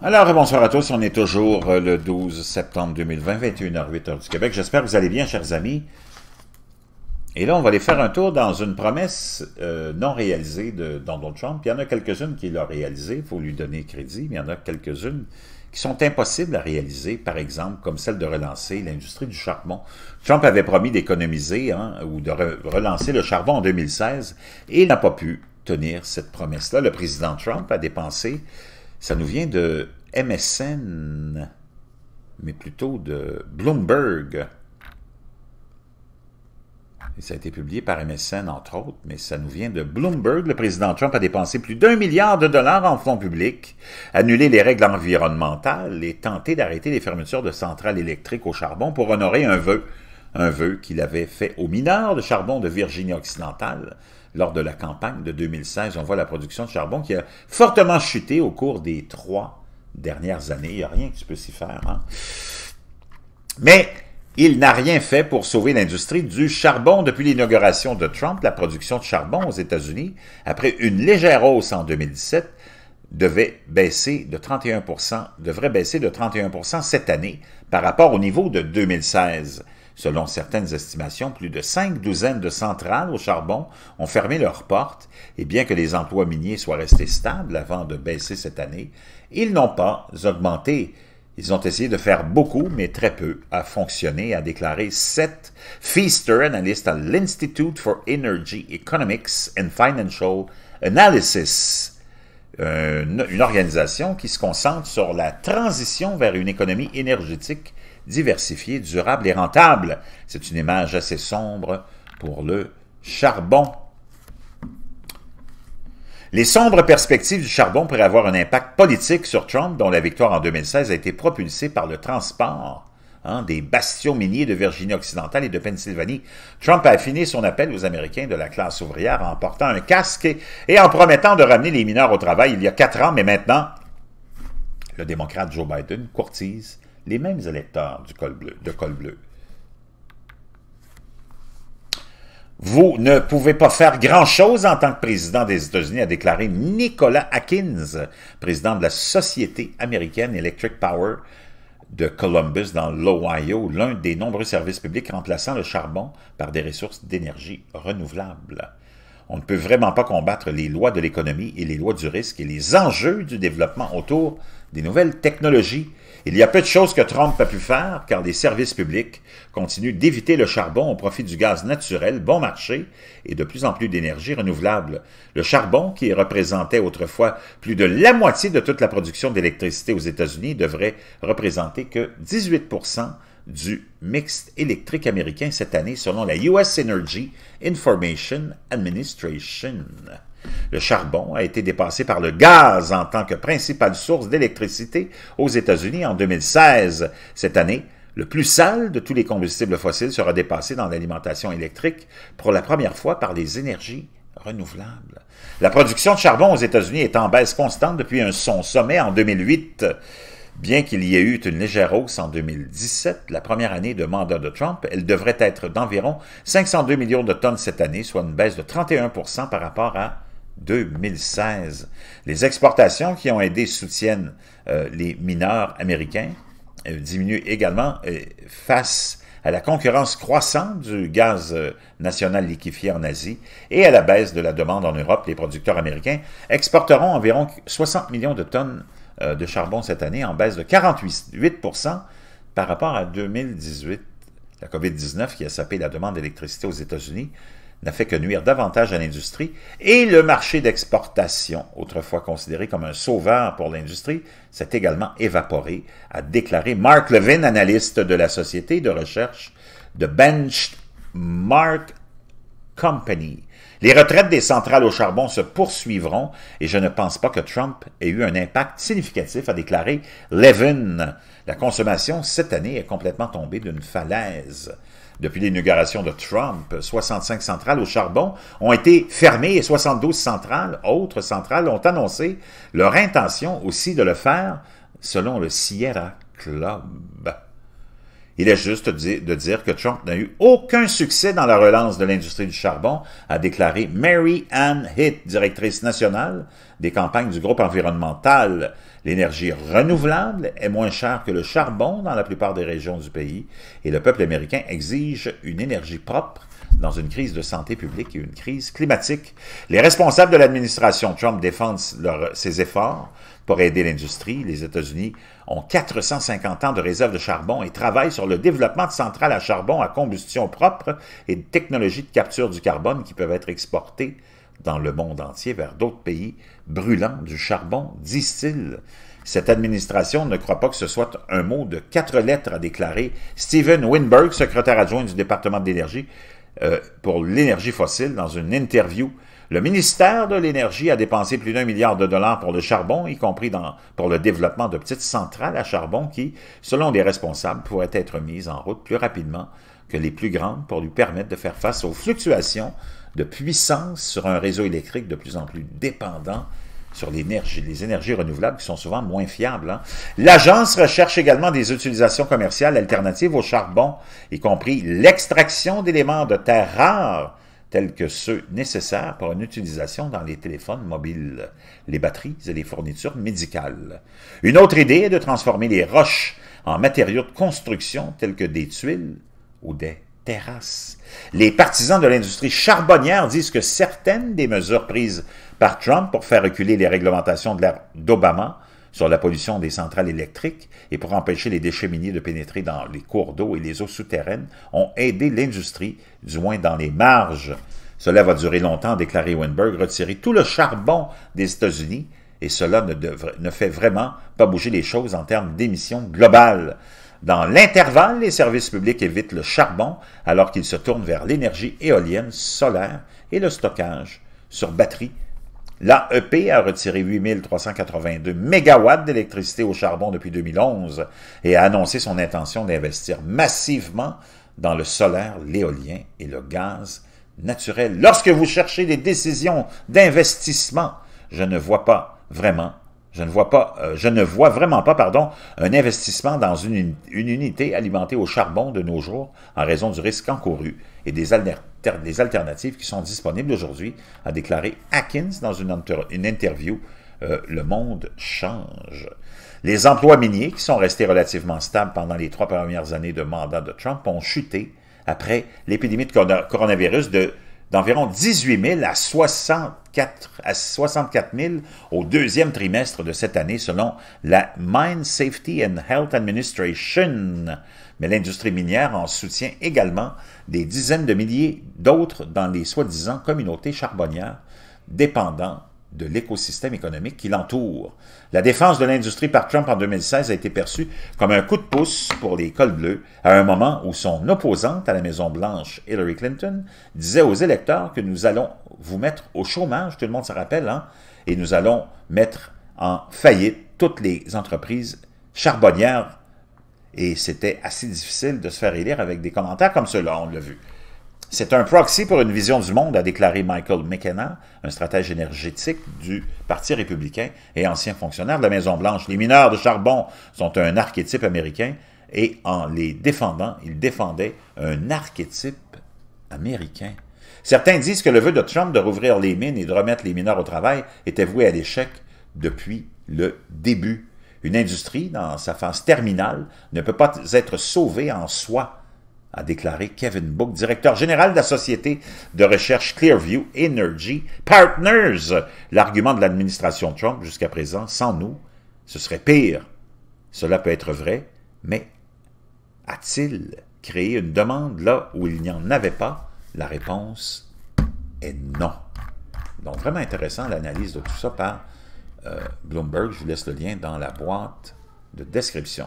Alors, bonsoir à tous. On est toujours euh, le 12 septembre 2020, 21 h 8 h du Québec. J'espère que vous allez bien, chers amis. Et là, on va aller faire un tour dans une promesse euh, non réalisée de Donald Trump. Il y en a quelques-unes qui l'ont réalisées, il faut lui donner crédit, mais il y en a quelques-unes qui sont impossibles à réaliser, par exemple, comme celle de relancer l'industrie du charbon. Trump avait promis d'économiser hein, ou de relancer le charbon en 2016 et il n'a pas pu tenir cette promesse-là. Le président Trump a dépensé ça nous vient de MSN, mais plutôt de Bloomberg. ça a été publié par MSN, entre autres, mais ça nous vient de Bloomberg. Le président Trump a dépensé plus d'un milliard de dollars en fonds publics, annulé les règles environnementales et tenté d'arrêter les fermetures de centrales électriques au charbon pour honorer un vœu un vœu qu'il avait fait aux mineurs de charbon de Virginie-Occidentale lors de la campagne de 2016. On voit la production de charbon qui a fortement chuté au cours des trois dernières années. Il n'y a rien qui peut s'y faire. Hein? Mais il n'a rien fait pour sauver l'industrie du charbon depuis l'inauguration de Trump. La production de charbon aux États-Unis, après une légère hausse en 2017, devait baisser de 31 devrait baisser de 31 cette année par rapport au niveau de 2016. Selon certaines estimations, plus de cinq douzaines de centrales au charbon ont fermé leurs portes, et bien que les emplois miniers soient restés stables avant de baisser cette année, ils n'ont pas augmenté. Ils ont essayé de faire beaucoup, mais très peu, à fonctionner, a déclaré Seth Feaster, analyste à l'Institute for Energy Economics and Financial Analysis, une organisation qui se concentre sur la transition vers une économie énergétique diversifié, durable et rentable. C'est une image assez sombre pour le charbon. Les sombres perspectives du charbon pourraient avoir un impact politique sur Trump, dont la victoire en 2016 a été propulsée par le transport hein, des bastions miniers de Virginie-Occidentale et de Pennsylvanie. Trump a affiné son appel aux Américains de la classe ouvrière en portant un casque et, et en promettant de ramener les mineurs au travail il y a quatre ans, mais maintenant, le démocrate Joe Biden courtise les mêmes électeurs du col bleu, de col bleu. Vous ne pouvez pas faire grand-chose en tant que président des États-Unis, a déclaré Nicolas Atkins, président de la Société américaine Electric Power de Columbus dans l'Ohio, l'un des nombreux services publics remplaçant le charbon par des ressources d'énergie renouvelables. On ne peut vraiment pas combattre les lois de l'économie et les lois du risque et les enjeux du développement autour des nouvelles technologies. Il y a peu de choses que Trump a pu faire, car les services publics continuent d'éviter le charbon au profit du gaz naturel, bon marché, et de plus en plus d'énergie renouvelable. Le charbon, qui représentait autrefois plus de la moitié de toute la production d'électricité aux États-Unis, devrait représenter que 18 du mix électrique américain cette année, selon la U.S. Energy Information Administration. Le charbon a été dépassé par le gaz en tant que principale source d'électricité aux États-Unis en 2016. Cette année, le plus sale de tous les combustibles fossiles sera dépassé dans l'alimentation électrique pour la première fois par les énergies renouvelables. La production de charbon aux États-Unis est en baisse constante depuis son sommet en 2008. Bien qu'il y ait eu une légère hausse en 2017, la première année de mandat de Trump, elle devrait être d'environ 502 millions de tonnes cette année, soit une baisse de 31 par rapport à 2016. Les exportations qui ont aidé soutiennent euh, les mineurs américains, euh, diminuent également euh, face à la concurrence croissante du gaz national liquéfié en Asie et à la baisse de la demande en Europe. Les producteurs américains exporteront environ 60 millions de tonnes de charbon cette année, en baisse de 48 par rapport à 2018. La COVID-19 qui a sapé la demande d'électricité aux États-Unis n'a fait que nuire davantage à l'industrie et le marché d'exportation, autrefois considéré comme un sauveur pour l'industrie, s'est également évaporé, a déclaré Mark Levin, analyste de la société de recherche de Benchmark Company. Les retraites des centrales au charbon se poursuivront et je ne pense pas que Trump ait eu un impact significatif, a déclaré Levin. La consommation cette année est complètement tombée d'une falaise depuis l'inauguration de Trump. 65 centrales au charbon ont été fermées et 72 centrales, autres centrales, ont annoncé leur intention aussi de le faire selon le Sierra Club. Il est juste de dire que Trump n'a eu aucun succès dans la relance de l'industrie du charbon, a déclaré Mary Ann Hitt, directrice nationale des campagnes du groupe environnemental. L'énergie renouvelable est moins chère que le charbon dans la plupart des régions du pays et le peuple américain exige une énergie propre dans une crise de santé publique et une crise climatique. Les responsables de l'administration Trump défendent leurs, ses efforts pour aider l'industrie, les États-Unis ont 450 ans de réserve de charbon et travaillent sur le développement de centrales à charbon à combustion propre et de technologies de capture du carbone qui peuvent être exportées dans le monde entier vers d'autres pays brûlant du charbon, disent-ils. Cette administration ne croit pas que ce soit un mot de quatre lettres, à déclarer. Steven Winberg, secrétaire adjoint du département de l'énergie euh, pour l'énergie fossile, dans une interview le ministère de l'Énergie a dépensé plus d'un milliard de dollars pour le charbon, y compris dans, pour le développement de petites centrales à charbon qui, selon les responsables, pourraient être mises en route plus rapidement que les plus grandes pour lui permettre de faire face aux fluctuations de puissance sur un réseau électrique de plus en plus dépendant sur l'énergie les énergies renouvelables qui sont souvent moins fiables. Hein. L'agence recherche également des utilisations commerciales alternatives au charbon, y compris l'extraction d'éléments de terre rares tels que ceux nécessaires pour une utilisation dans les téléphones mobiles, les batteries et les fournitures médicales. Une autre idée est de transformer les roches en matériaux de construction tels que des tuiles ou des terrasses. Les partisans de l'industrie charbonnière disent que certaines des mesures prises par Trump pour faire reculer les réglementations d'Obama sur la pollution des centrales électriques et pour empêcher les déchets miniers de pénétrer dans les cours d'eau et les eaux souterraines ont aidé l'industrie, du moins dans les marges. Cela va durer longtemps, a déclaré Weinberg, retirer tout le charbon des États-Unis et cela ne, ne fait vraiment pas bouger les choses en termes d'émissions globales. Dans l'intervalle, les services publics évitent le charbon alors qu'ils se tournent vers l'énergie éolienne, solaire et le stockage sur batterie L'AEP a retiré 8382 mégawatts d'électricité au charbon depuis 2011 et a annoncé son intention d'investir massivement dans le solaire, l'éolien et le gaz naturel. Lorsque vous cherchez des décisions d'investissement, je ne vois pas vraiment je ne vois pas, euh, je ne vois vraiment pas, pardon, un investissement dans une, unité alimentée au charbon de nos jours en raison du risque encouru et des, alternatives qui sont disponibles aujourd'hui, a déclaré Atkins dans une, interview. Euh, le monde change. Les emplois miniers, qui sont restés relativement stables pendant les trois premières années de mandat de Trump, ont chuté après l'épidémie de coronavirus de d'environ 18 000 à 64, à 000 au deuxième trimestre de cette année, selon la Mine Safety and Health Administration. Mais l'industrie minière en soutient également des dizaines de milliers d'autres dans les soi-disant communautés charbonnières dépendantes de l'écosystème économique qui l'entoure. La défense de l'industrie par Trump en 2016 a été perçue comme un coup de pouce pour les cols bleus, à un moment où son opposante à la Maison-Blanche, Hillary Clinton, disait aux électeurs que nous allons vous mettre au chômage, tout le monde se rappelle, hein, et nous allons mettre en faillite toutes les entreprises charbonnières. Et c'était assez difficile de se faire élire avec des commentaires comme cela. on l'a vu. C'est un proxy pour une vision du monde, a déclaré Michael McKenna, un stratège énergétique du Parti républicain et ancien fonctionnaire de la Maison-Blanche. Les mineurs de charbon sont un archétype américain et en les défendant, il défendait un archétype américain. Certains disent que le vœu de Trump de rouvrir les mines et de remettre les mineurs au travail était voué à l'échec depuis le début. Une industrie, dans sa phase terminale, ne peut pas être sauvée en soi a déclaré Kevin Book, directeur général de la société de recherche Clearview Energy Partners. L'argument de l'administration Trump jusqu'à présent, sans nous, ce serait pire. Cela peut être vrai, mais a-t-il créé une demande là où il n'y en avait pas La réponse est non. Donc vraiment intéressant l'analyse de tout ça par euh, Bloomberg. Je vous laisse le lien dans la boîte de description.